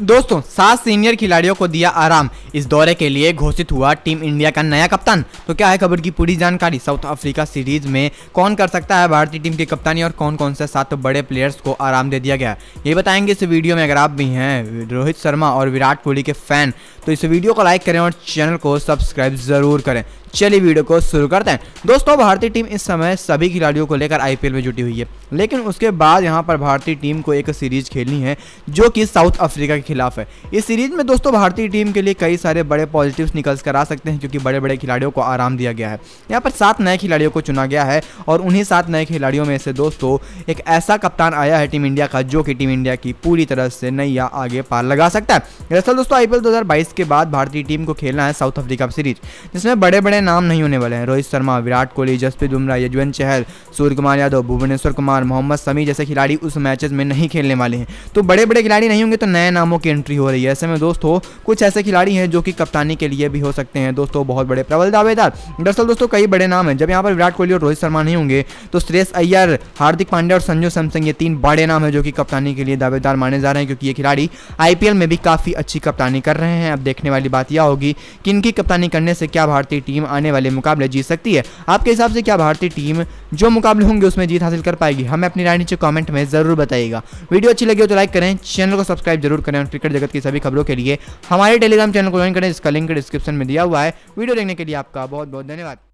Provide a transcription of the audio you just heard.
दोस्तों सात सीनियर खिलाड़ियों को दिया आराम इस दौरे के लिए घोषित हुआ टीम इंडिया का नया कप्तान तो क्या है खबर की पूरी जानकारी साउथ अफ्रीका सीरीज में कौन कर सकता है भारतीय टीम की कप्तानी और कौन कौन से सात बड़े प्लेयर्स को आराम दे दिया गया ये बताएंगे इस वीडियो में अगर आप भी हैं रोहित शर्मा और विराट कोहली के फैन तो इस वीडियो को लाइक करें और चैनल को सब्सक्राइब जरूर करें चलिए वीडियो को शुरू करते हैं दोस्तों भारतीय टीम इस समय सभी खिलाड़ियों को लेकर आईपीएल में जुटी हुई है लेकिन उसके बाद यहाँ पर भारतीय टीम को एक सीरीज खेलनी है जो कि साउथ अफ्रीका खिलाफ है इस सीरीज में दोस्तों भारतीय टीम के लिए कई सारे बड़े पॉजिटिव निकल कर आ सकते हैं क्योंकि बड़े बड़े खिलाड़ियों को आराम दिया गया है यहाँ पर सात नए खिलाड़ियों को चुना गया है और उन्हीं सात नए खिलाड़ियों में से दोस्तों एक ऐसा कप्तान आया है टीम इंडिया का जो कि टीम इंडिया की पूरी तरह से नैया आगे पार लगा सकता है दरअसल दोस्तों आईपीएल दो के बाद भारतीय टीम को खेलना है साउथ अफ्रीका सीरीज जिसमें बड़े बड़े नाम नहीं होने वाले हैं रोहित शर्मा विराट कोहली जसप्रीत बुमराह यजवंत चहल सूर्य कुमार यादव भुवनेश्वर कुमार मोहम्मद समी जैसे खिलाड़ी उस मैचेस में नहीं खेलने वाले हैं तो बड़े बड़े खिलाड़ी नहीं होंगे तो नए नामों नामों की एंट्री हो रही है ऐसे में दोस्तों कुछ ऐसे खिलाड़ी हैं जो कि कप्तानी के लिए भी हो सकते हैं दोस्तों बहुत बड़े प्रबल दावेदार दरअसल दोस्तों कई बड़े नाम हैं जब यहाँ पर विराट कोहली और रोहित शर्मा नहीं होंगे तो श्रेष अय्यर हार्दिक पांड्या और संजू सैमसंग ये तीन बड़े नाम हैं जो कि कप्तानी के लिए दावेदार माने जा रहे हैं क्योंकि ये खिलाड़ी आई में भी काफ़ी अच्छी कप्तानी कर रहे हैं अब देखने वाली बात यह होगी कि इनकी कप्तानी करने से क्या भारतीय टीम आने वाले मुकाबले जीत सकती है आपके हिसाब से क्या भारतीय टीम जो मुकाबले होंगे उसमें जीत हासिल कर पाएगी हमें अपनी राय नीचे कॉमेंट में ज़रूर बताइएगा वीडियो अच्छी लगी हो तो लाइक करें चैनल को सब्सक्राइब जरूर करें एंड क्रिकेट जगत की सभी खबरों के लिए हमारे टेलीग्राम चैनल को ज्वाइन करें जिसका लिंक डिस्क्रिप्शन में दिया हुआ है वीडियो देखने के लिए आपका बहुत बहुत धन्यवाद